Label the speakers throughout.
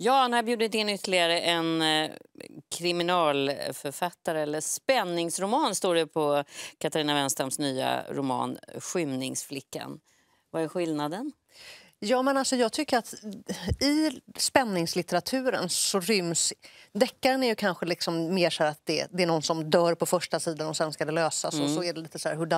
Speaker 1: Ja, han har bjudit in ytterligare en eh, kriminalförfattare, eller spänningsroman står det på Katarina Wenstams nya roman Skymningsflickan. Vad är skillnaden? Ja, men alltså, jag tycker att i
Speaker 2: spänningslitteraturen så ryms... Deckaren är ju kanske liksom mer så att det, det, är någon som dör på första sidan och sen ska det lösas. Mm. Och så mm. är det lite så här, hur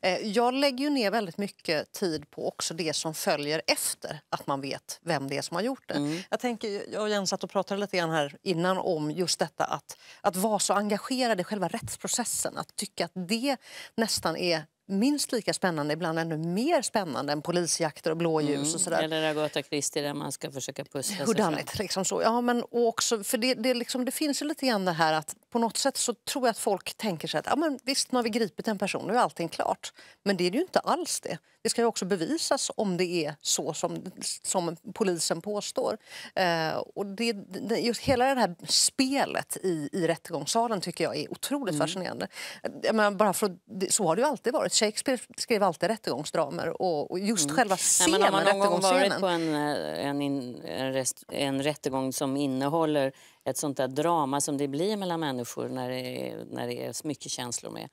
Speaker 2: eh, Jag lägger ju ner väldigt mycket tid på också det som följer efter att man vet vem det är som har gjort det. Mm. Jag, tänker, jag och Jens satt och pratade lite grann här innan om just detta att, att vara så engagerad i själva rättsprocessen. Att tycka att det nästan är minst lika spännande, ibland ännu mer spännande än polisjakter och blåljus. Mm. Och sådär.
Speaker 1: Eller Agatha Christie där man ska försöka pussla sig fram.
Speaker 2: Liksom så. Ja, men också, för det, det, liksom, det finns ju lite grann det här att på något sätt så tror jag att folk tänker sig att ja, men visst, nu har vi gripit en person, nu är allting klart. Men det är det ju inte alls det. Det ska ju också bevisas om det är så som, som polisen påstår. Eh, och det, det, just hela det här spelet i, i rättegångssalen tycker jag är otroligt mm. fascinerande. Jag menar, bara för, så har det ju alltid varit Shakespeare skrev alltid rättegångsdramer och, och just mm. själva scenen, Nej, men Har man någon gång varit på
Speaker 1: en, eh, en, in, en, rest, en rättegång som innehåller ett sånt där drama som det blir mellan människor när det är, när det är mycket känslor med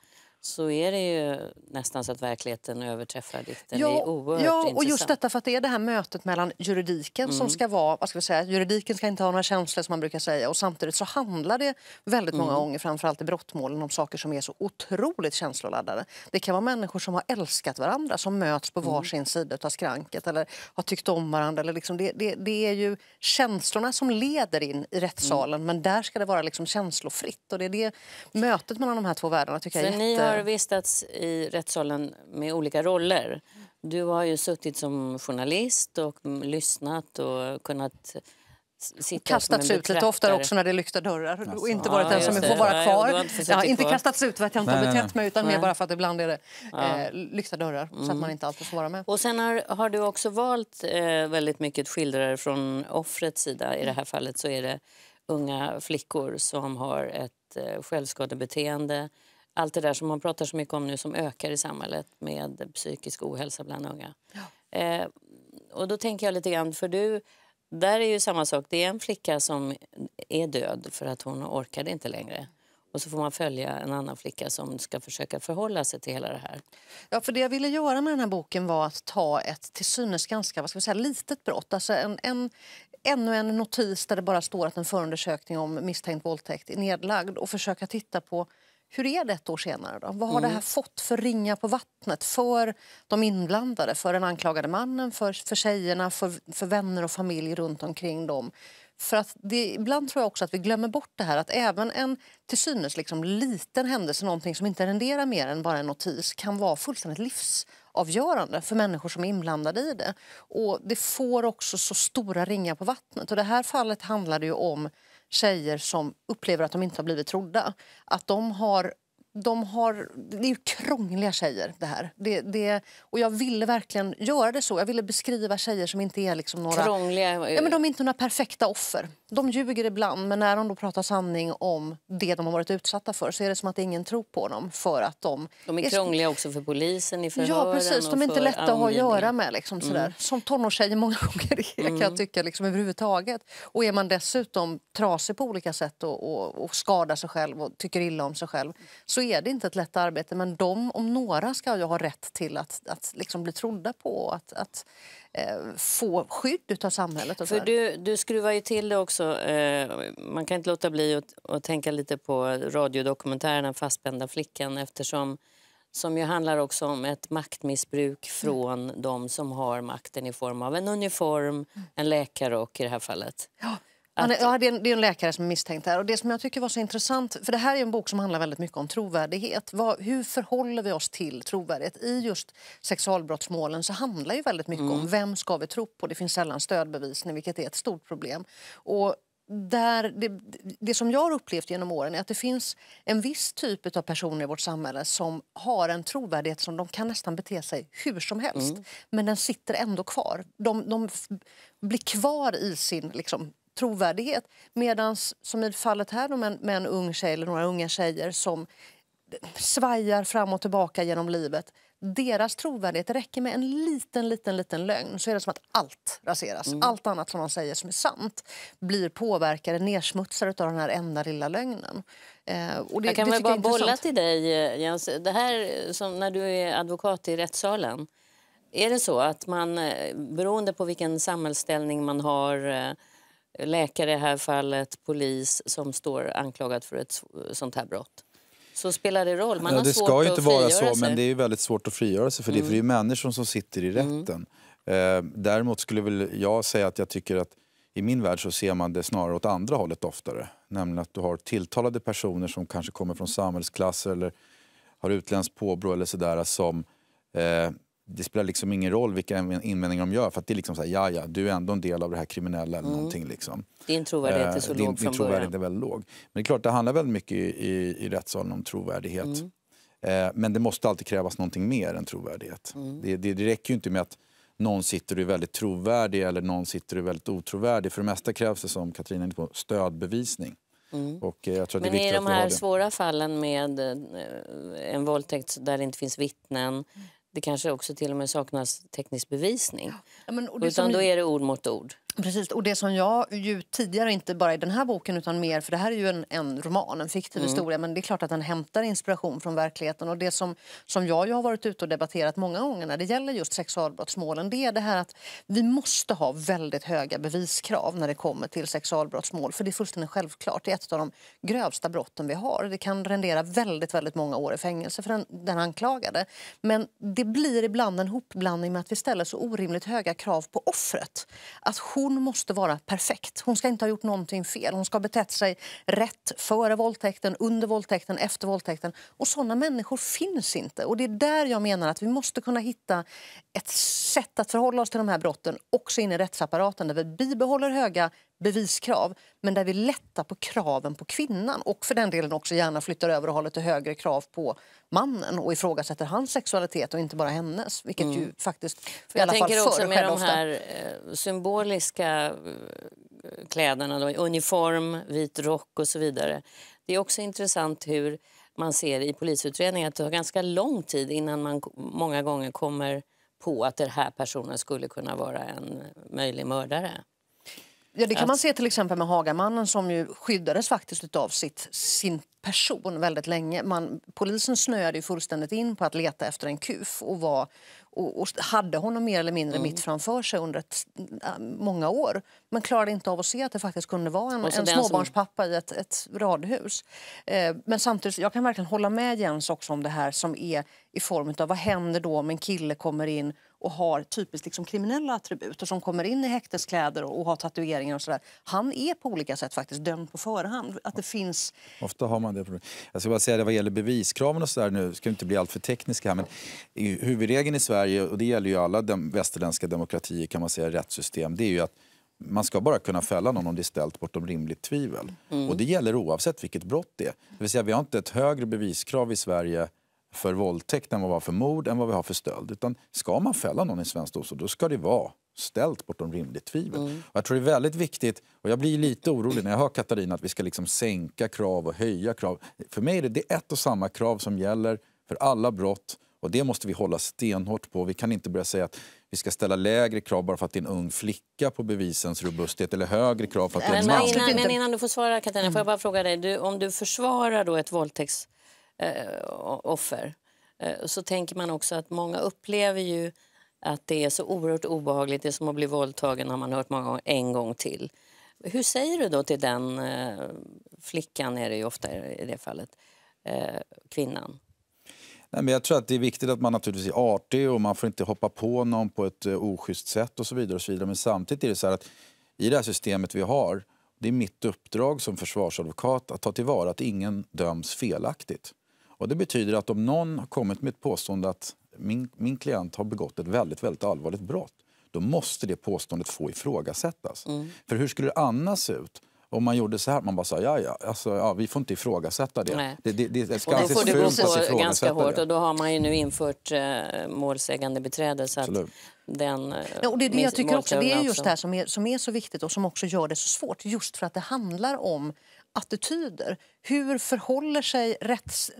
Speaker 1: så är det ju nästan så att verkligheten överträffar dikten. Ja, ja, och just detta
Speaker 2: för att det är det här mötet mellan juridiken mm. som ska vara, vad ska vi säga, juridiken ska inte ha några känslor som man brukar säga och samtidigt så handlar det väldigt många mm. gånger, framförallt i brottmålen, om saker som är så otroligt känsloladdade. Det kan vara människor som har älskat varandra som möts på mm. varsin mm. sida av skranket eller har tyckt om varandra. Eller liksom det, det, det är ju känslorna som leder in i rättssalen mm. men där ska det vara liksom känslofritt och det är det mötet mellan de här två världarna tycker jag är jätte har
Speaker 1: vistats i rättssalen med olika roller. Du har ju suttit som journalist och lyssnat och kunnat sitta kastats ut lite oftare också när
Speaker 2: det är lyckta dörrar alltså. och inte varit ja, den som får vara kvar. Ja, inte, ja, inte kastats ut för att jag inte nej, har betett mig utan nej. mer bara för att ibland är det eh, lyckta dörrar mm. så att mm. man inte alltid
Speaker 1: får vara med. Och sen har, har du också valt eh, väldigt mycket skildrare från offrets sida. I det här fallet så är det unga flickor som har ett eh, självskadebeteende allt det där som man pratar så mycket om nu som ökar i samhället med psykisk ohälsa bland unga. Ja. Eh, och då tänker jag lite grann, för du, där är ju samma sak. Det är en flicka som är död för att hon orkade inte längre. Och så får man följa en annan flicka som ska försöka förhålla sig till hela det här.
Speaker 2: Ja, för det jag ville göra med den här boken var att ta ett till synes ganska vad ska vi säga, litet brott. Alltså en, en, ännu en notis där det bara står att en förundersökning om misstänkt våldtäkt är nedlagd och försöka titta på hur är det ett år senare? Då? Vad har mm. det här fått för ringa på vattnet för de inblandade? För den anklagade mannen, för, för tjejerna, för, för vänner och familj runt omkring dem. För att det, ibland tror jag också att vi glömmer bort det här att även en till synes liksom liten händelse, någonting som inte renderar mer än bara en notis, kan vara fullständigt livsavgörande för människor som är inblandade i det. Och det får också så stora ringar på vattnet. Och det här fallet handlade ju om tjejer som upplever att de inte har blivit trodda. Att de har de har, det är ju krångliga tjejer det här. Det, det, och jag ville verkligen göra det så. Jag ville beskriva tjejer som inte är liksom några...
Speaker 1: Krångliga? Ja, men
Speaker 2: de är inte några perfekta offer. De ljuger ibland, men när de då pratar sanning om det de har varit utsatta för så är det som att ingen tror på dem för att de... De är, är krångliga
Speaker 1: också för polisen i förhören. Ja, precis. De är inte lätta
Speaker 2: att ha att göra med. Liksom, mm. sådär. Mm. Som tonårstjejer många gånger är, kan jag mm. tycka, liksom, överhuvudtaget. Och är man dessutom trasig på olika sätt och, och, och skadar sig själv och tycker illa om sig själv så är det inte ett lätt arbete men de om några ska ju ha rätt till att, att liksom bli trodda på och att, att eh, få skydd av samhället. Och För
Speaker 1: du, du skruvar ju till det också. Eh, man kan inte låta bli att, att tänka lite på radiodokumentären Fastspända flickan eftersom som ju handlar också om ett maktmissbruk mm. från mm. de som har makten i form av en uniform, en läkare och i det här fallet.
Speaker 2: Ja. Att... Är, ja, det, är en, det är en läkare som är misstänkt här. Och det som jag tycker var så intressant, för det här är en bok som handlar väldigt mycket om trovärdighet. Vad, hur förhåller vi oss till trovärdighet? I just sexualbrottsmålen så handlar ju väldigt mycket mm. om vem ska vi tro på? Det finns sällan stödbevisning, vilket är ett stort problem. Och där det, det, som jag har upplevt genom åren är att det finns en viss typ av personer i vårt samhälle som har en trovärdighet som de kan nästan bete sig hur som helst, mm. men den sitter ändå kvar. De, de blir kvar i sin liksom, trovärdighet. Medan som i fallet här då, med, med en ung tjej eller några unga tjejer som svajar fram och tillbaka genom livet deras trovärdighet, det räcker med en liten, liten, liten lögn så är det som att allt raseras. Mm. Allt annat som de säger som är sant blir påverkade, nersmutsade av den här enda lilla lögnen. Eh, och det, jag kan det väl bara bolla
Speaker 1: till dig, eh, Jens. Det här eh, som när du är advokat i rättssalen, är det så att man eh, beroende på vilken samhällsställning man har läkare i det här fallet, polis som står anklagad för ett sånt här brott. Så spelar det roll. Man ja, har det svårt ska ju inte vara så, sig. men det
Speaker 3: är väldigt svårt att frigöra sig för mm. för det är mm. människor som sitter i mm. rätten. Mm. Eh, däremot skulle väl jag säga att jag tycker att i min värld så ser man det snarare åt andra hållet oftare. Nämligen att du har tilltalade personer som kanske kommer från samhällsklasser eller har utländskt påbrå eller sådär som eh, det spelar liksom ingen roll vilka invändningar de gör för det är liksom så här, ja ja, du är ändå en del av det här kriminella eller mm. Liksom.
Speaker 1: Din trovärdighet är så eh, låg din, från trovärdighet början.
Speaker 3: Är väldigt låg. Men det är klart, det handlar väldigt mycket i, i, i rättssalen om trovärdighet. Mm. Eh, men det måste alltid krävas någonting mer än trovärdighet. Mm. Det, det, det räcker ju inte med att någon sitter är väldigt trovärdig eller någon sitter är väldigt otrovärdig. För det mesta krävs det, som Katarina är inne på, stödbevisning. Mm. Och eh, jag tror Men det är i de här
Speaker 1: svåra fallen med eh, en våldtäkt där det inte finns vittnen det kanske också till och med saknas teknisk bevisning. Ja, men, Utan som... då är det ord mot ord.
Speaker 2: Precis, och det som jag ju tidigare, inte bara i den här boken utan mer, för det här är ju en, en roman, en fiktiv mm. historia, men det är klart att den hämtar inspiration från verkligheten. Och det som, som jag ju har varit ute och debatterat många gånger när det gäller just sexualbrottsmålen, det är det här att vi måste ha väldigt höga beviskrav när det kommer till sexualbrottsmål, för det är fullständigt självklart. Det är ett av de grövsta brotten vi har. Det kan rendera väldigt, väldigt många år i fängelse för den, den anklagade. Men det blir ibland en hopblandning med att vi ställer så orimligt höga krav på offret. Att hon måste vara perfekt. Hon ska inte ha gjort någonting fel. Hon ska ha betett sig rätt före våldtäkten, under våldtäkten, efter våldtäkten. Och sådana människor finns inte. Och det är där jag menar att vi måste kunna hitta ett sätt att förhålla oss till de här brotten också in i rättsapparaten där vi bibehåller höga beviskrav men där vi lättar på kraven på kvinnan och för den delen också gärna flyttar över och har lite högre krav på mannen och ifrågasätter hans sexualitet och inte bara hennes. Vilket mm. ju faktiskt,
Speaker 1: i alla fall också med de här ofta. Eh, symboliska eh, kläderna, då, uniform, vit rock och så vidare. Det är också intressant hur man ser i polisutredningen att det tar ganska lång tid innan man många gånger kommer på att den här personen skulle kunna vara en möjlig mördare.
Speaker 2: Ja, det kan man se till exempel med Hagamannen som ju skyddades faktiskt av sitt, sin person väldigt länge. Man, polisen snöade ju fullständigt in på att leta efter en kuf och, var, och, och hade honom mer eller mindre mm. mitt framför sig under ett, äh, många år. Men klarade inte av att se att det faktiskt kunde vara en, en småbarnspappa som... i ett, ett radhus. Eh, men samtidigt, jag kan verkligen hålla med Jens också om det här som är i form av vad händer då om en kille kommer in och har typiskt liksom kriminella attribut och som kommer in i häkteskläder och, har tatueringar och sådär. Han är på olika sätt faktiskt dömd på förhand. Att det finns...
Speaker 3: Ofta har man det problemet. Jag ska bara säga det vad gäller beviskraven och sådär nu, ska inte bli för tekniska här, men huvudregeln i Sverige, och det gäller ju alla dem, västerländska demokratier kan man säga, rättssystem, det är ju att man ska bara kunna fälla någon om det är ställt bortom rimligt tvivel. Mm. Och det gäller oavsett vilket brott det är. Det vill säga, vi har inte ett högre beviskrav i Sverige för våldtäkt än vad vi har för mord än vad vi har för stöld. Utan ska man fälla någon i svensk domstol då ska det vara ställt bortom rimligt tvivel. Mm. Jag tror det är väldigt viktigt, och jag blir lite orolig när jag hör Katarina att vi ska liksom sänka krav och höja krav. För mig är det, det ett och samma krav som gäller för alla brott och det måste vi hålla stenhårt på. Vi kan inte börja säga att vi ska ställa lägre krav bara för att det är en ung flicka på bevisens robusthet eller högre krav för att det är en man. Men innan, men innan du får svara
Speaker 1: Katarina, får jag bara fråga dig, du, om du försvarar då ett våldtäkts Eh, offer. Eh, så tänker man också att många upplever ju att det är så oerhört obehagligt, det är som att bli våldtagen har man hört många gånger, en gång till. Hur säger du då till den eh, flickan, är det ju ofta i det fallet, kvinnan?
Speaker 3: Nej, men jag tror att det är viktigt att man naturligtvis är artig och man får inte hoppa på någon på ett oschysst sätt och så vidare. Och så vidare. Men samtidigt är det så att i det här systemet vi har, det är mitt uppdrag som försvarsadvokat att ta tillvara att ingen döms felaktigt. Och det betyder att om någon har kommit med ett påstående att min, min klient har begått ett väldigt, väldigt allvarligt brott då måste det påståendet få ifrågasättas. Mm. För hur skulle det annars se ut om man gjorde så här? Man bara sa ja, ja, alltså, ja vi får inte ifrågasätta det. Nej. Det, det, det ska och då får det gå ganska hårt. Och
Speaker 1: då har man ju nu infört eh, målsägande beträde. Så Absolut. den, eh, ja, och det är det jag tycker också. Det är just det här
Speaker 2: som är, som är så viktigt och som också gör det så svårt. Just för att det handlar om attityder. Hur förhåller sig rätts,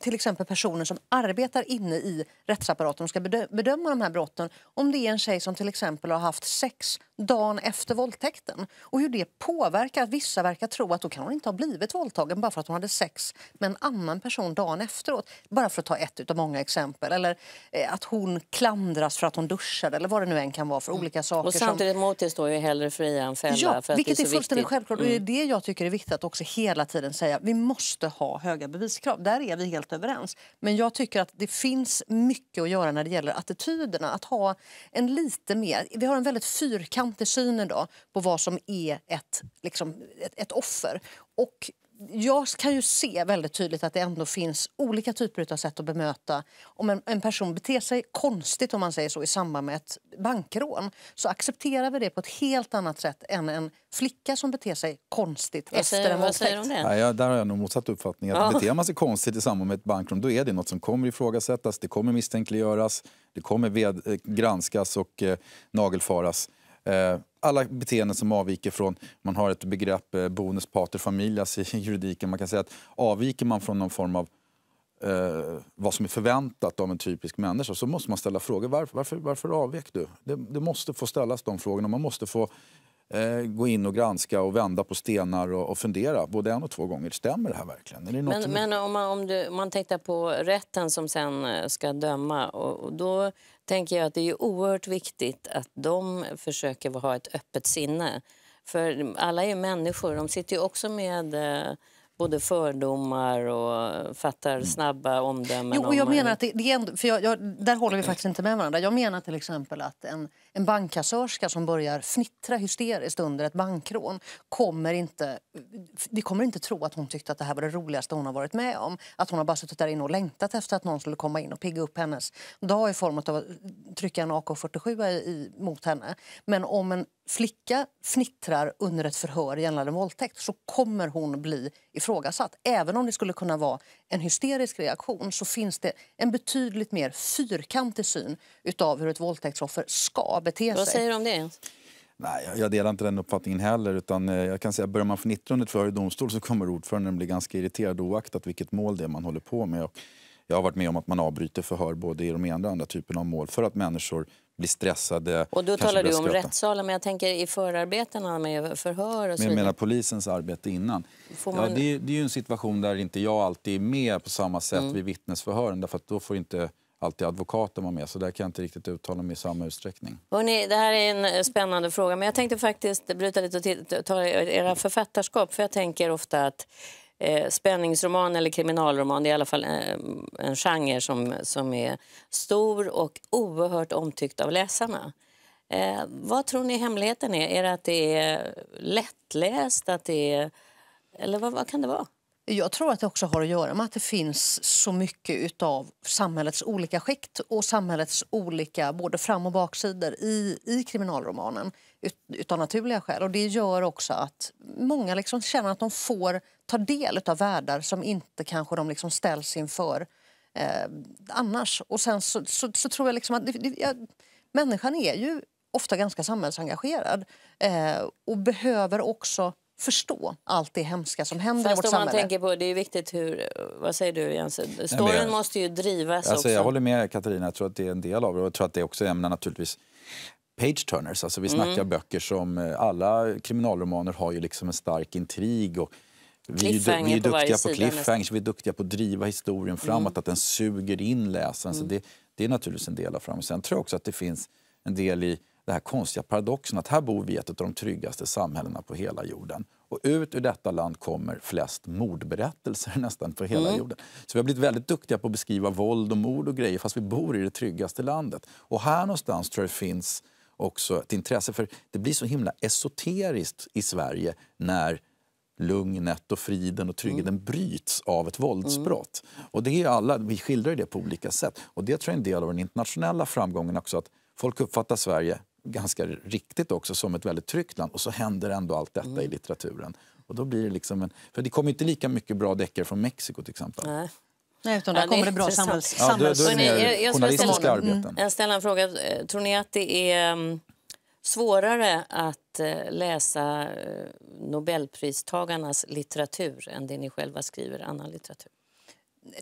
Speaker 2: till exempel personer som arbetar inne i rättsapparaten och ska bedöma de här brotten om det är en tjej som till exempel har haft sex dagen efter våldtäkten? Och hur det påverkar att vissa verkar tro att då kan hon inte ha blivit våldtagen bara för att hon hade sex med en annan person dagen efteråt. Bara för att ta ett av många exempel. Eller eh, att hon klandras för att hon
Speaker 1: duschade eller vad det nu än kan vara
Speaker 2: för olika mm. saker. Och samtidigt
Speaker 1: som... mot det står ju hellre fria än fälla. Ja, för vilket är, är fullständigt viktigt. självklart. Och det mm. är
Speaker 2: det jag tycker är viktigt att också hela tiden säga vi måste ha höga beviskrav. Där är vi helt överens. Men jag tycker att det finns mycket att göra när det gäller attityderna. Att ha en lite mer... Vi har en väldigt fyrkantig syn idag på vad som är ett, liksom, ett, ett offer. Och jag kan ju se väldigt tydligt att det ändå finns olika typer av sätt att bemöta. Om en, en, person beter sig konstigt om man säger så i samband med ett bankrån så accepterar vi det på ett helt annat sätt än en flicka som beter sig konstigt jag efter säger, en våldtäkt. De
Speaker 3: ja, där har jag nog motsatt uppfattning. Att ja. Beter man sig konstigt i samband med ett bankrån då är det något som kommer ifrågasättas, det kommer misstänkliggöras, det kommer eh, granskas och eh, nagelfaras. Eh, alla beteenden som avviker från... Man har ett begrepp, eh, bonus pater familias i juridiken. Man kan säga att avviker man från någon form av eh, vad som är förväntat av en typisk människa så måste man ställa frågor. Varför, varför, varför avvek du? Det, det måste få ställas de frågorna. Man måste få Eh, gå in och granska och vända på stenar och, och, fundera både en och två gånger. Stämmer det här verkligen? Det men,
Speaker 1: men om, man, om, du, om man tittar på rätten som sen eh, ska döma och, och då tänker jag att det är oerhört viktigt att de försöker ha ett öppet sinne. För alla är ju människor, de sitter ju också med eh, både fördomar och fattar mm. snabba omdömen. Jo, och jag menar att
Speaker 2: det, det är ändå, för jag, jag, där håller vi faktiskt inte med varandra. Jag menar till exempel att en en bankkassörska som börjar fnittra hysteriskt under ett bankrån kommer inte, vi kommer inte tro att hon tyckte att det här var det roligaste hon har varit med om. Att hon har bara suttit där inne och längtat efter att någon skulle komma in och pigga upp hennes dag i form av att trycka en AK47 mot henne. Men om en flicka fnittrar under ett förhör gällande våldtäkt så kommer hon bli ifrågasatt. Även om det skulle kunna vara en hysterisk reaktion så finns det en betydligt mer fyrkantig syn utav hur ett våldtäktsoffer
Speaker 1: ska bete sig. Vad säger du om det
Speaker 3: Nej, jag delar inte den uppfattningen heller. Utan eh, jag kan säga, börjar man förnittra under ett förhör i domstol så kommer ordföranden bli ganska irriterad oaktat vilket mål det man håller på med. Och jag har varit med om att man avbryter förhör både i de ena och andra typen av mål för att människor blir stressade. Och då talar du om
Speaker 1: rättssalen, men jag tänker i förarbetena med förhör och så vidare. Men
Speaker 3: polisens arbete innan. Man... Ja, det, är, det är en situation där inte jag alltid är med på samma sätt mm. vid vittnesförhören därför att då får inte alltid advokaten var med, så där kan jag inte riktigt uttala mig i samma utsträckning.
Speaker 1: Hörrni, det här är en eh, spännande fråga, men jag tänkte faktiskt bryta lite och ta era författarskap, för jag tänker ofta att eh, spänningsroman eller kriminalroman, det är i alla fall en, eh, en genre som, som är stor och oerhört omtyckt av läsarna. Eh, vad tror ni hemligheten är? Är det att det är lättläst? Att det är, eller vad, vad kan det vara?
Speaker 2: Jag tror att det också har att göra med att det finns så mycket av samhällets olika skikt och samhällets olika både fram och baksidor i, i kriminalromanen ut, utav naturliga skäl. Och det gör också att många liksom känner att de får ta del av världar som inte kanske de liksom ställs inför eh, annars. Och sen så, så, så tror jag liksom att det, det, jag, människan är ju ofta ganska samhällsengagerad eh, och behöver också förstå
Speaker 1: allt det hemska som händer Fast i vårt samhälle. Tänker på, det är viktigt hur... Vad säger du, Jens? Storyn måste ju drivas alltså, också. Jag håller
Speaker 3: med Katarina, jag tror att det är en del av det. Och jag tror att det också ämnar naturligtvis page turners. Alltså vi snackar mm. böcker som eh, alla kriminalromaner har ju liksom en stark intrig. Och vi, vi är duktiga på, på cliffhangers, vi är duktiga på att driva historien mm. framåt, mm. att den suger in läsaren. Mm. Så det, det, är naturligtvis en del av framåt. Sen tror jag också att det finns en del i den här konstiga paradoxen att här bor vi i ett av de tryggaste samhällena på hela jorden. Och ut ur detta land kommer flest mordberättelser nästan på hela mm. jorden. Så vi har blivit väldigt duktiga på att beskriva våld och mord och grejer fast vi bor i det tryggaste landet. Och här någonstans tror jag det finns också ett intresse för det blir så himla esoteriskt i Sverige när lugnet och friden och tryggheten mm. bryts av ett våldsbrott. Mm. Och det är alla, vi skildrar det på olika sätt. Och det tror jag är en del av den internationella framgången också att folk uppfattar Sverige ganska riktigt också som ett väldigt tryggt land och så händer ändå allt detta mm. i litteraturen. Och då blir det liksom en, för det kommer inte lika mycket bra deckare från Mexiko till exempel. Nej.
Speaker 2: Nej,
Speaker 1: utan där kommer det bra samhälls...
Speaker 3: Ja, då, då är det jag, journalistiska arbeten. Mm.
Speaker 1: Jag ställer en fråga. Eh, tror ni att det är mm, svårare att eh, läsa eh, Nobelpristagarnas litteratur än det ni själva skriver, annan litteratur?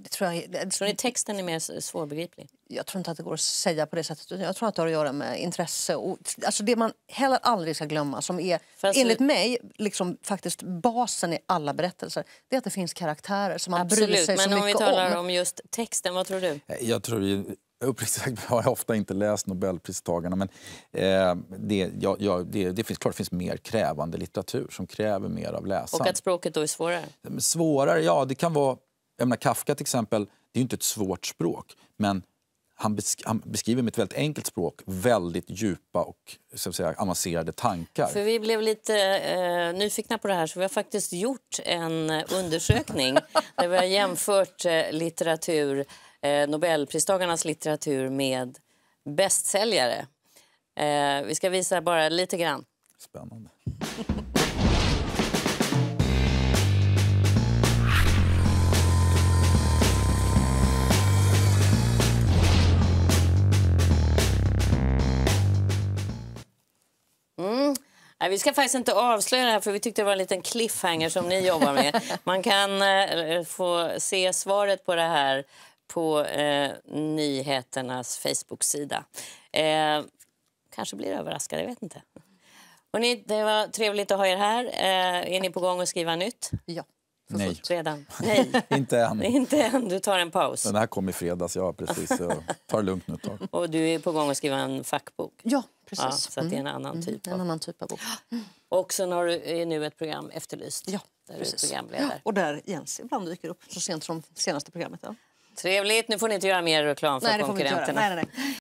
Speaker 2: det tror jag, tror ni texten är mer svårbegriplig? Jag tror inte att det går att säga på det sättet. Jag tror att det har att göra med intresse. Och, alltså det man heller aldrig ska glömma, som är Fast alltså- enligt du... mig liksom, faktiskt basen i alla berättelser, det är att det finns karaktärer som man Absolut, bryr sig men så om. vi talar om.
Speaker 1: om. just texten, vad tror du?
Speaker 3: Eh, jag tror ju... Uppriktigt sagt har jag ofta inte läst Nobelpristagarna men eh, det, ja, ja, det, det, finns, klart det finns mer krävande litteratur som kräver mer av läsaren. Och att
Speaker 1: språket då är svårare?
Speaker 3: Eh, svårare, ja. Det kan vara jag menar, Kafka till exempel, det är inte ett svårt språk, men han, besk han, beskriver med ett väldigt enkelt språk väldigt djupa och så att säga, avancerade tankar. För
Speaker 1: vi blev lite eh, nyfikna på det här, så vi har faktiskt gjort en undersökning där vi har jämfört eh, litteratur, eh, Nobelpristagarnas litteratur med bästsäljare. Eh, vi ska visa bara lite grann. Spännande. Nej, vi ska faktiskt inte avslöja det här för vi tyckte det var en liten cliffhanger som ni jobbar med. Man kan eh, eh få se svaret på det här på eh, nyheternas Facebook-sida. Eh, kanske blir överraskad. jag vet inte. Och ni, det var trevligt att ha er här. Eh, är ni på gång att skriva nytt? Ja för Nej. fullt redan?
Speaker 3: Nej. inte än.
Speaker 1: inte än. Du tar en paus. Den här
Speaker 3: kom i fredags, ja precis. Jag tar det lugnt nu ett tag.
Speaker 1: Och du är på gång att skriva en fackbok? Ja, precis. Ja, så det är en mm. annan, mm. typ, av... en annan typ av bok. Och sen har du är nu ett program, Efterlyst, ja, där precis. du är programledare. Ja,
Speaker 2: och där Jens ibland dyker upp, så sent som senaste programmet. Ja.
Speaker 1: Trevligt. Nu får ni inte göra mer reklam för nej, konkurrenterna. Nej, nej, nej.